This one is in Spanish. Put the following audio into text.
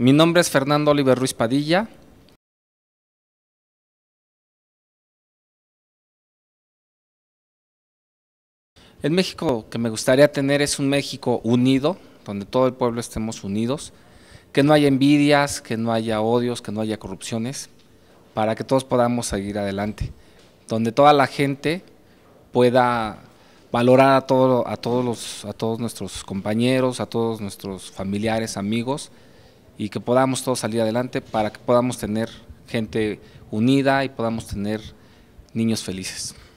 Mi nombre es Fernando Oliver Ruiz Padilla. El México que me gustaría tener es un México unido, donde todo el pueblo estemos unidos, que no haya envidias, que no haya odios, que no haya corrupciones, para que todos podamos seguir adelante, donde toda la gente pueda valorar a, a, todos, los, a todos nuestros compañeros, a todos nuestros familiares, amigos, y que podamos todos salir adelante para que podamos tener gente unida y podamos tener niños felices.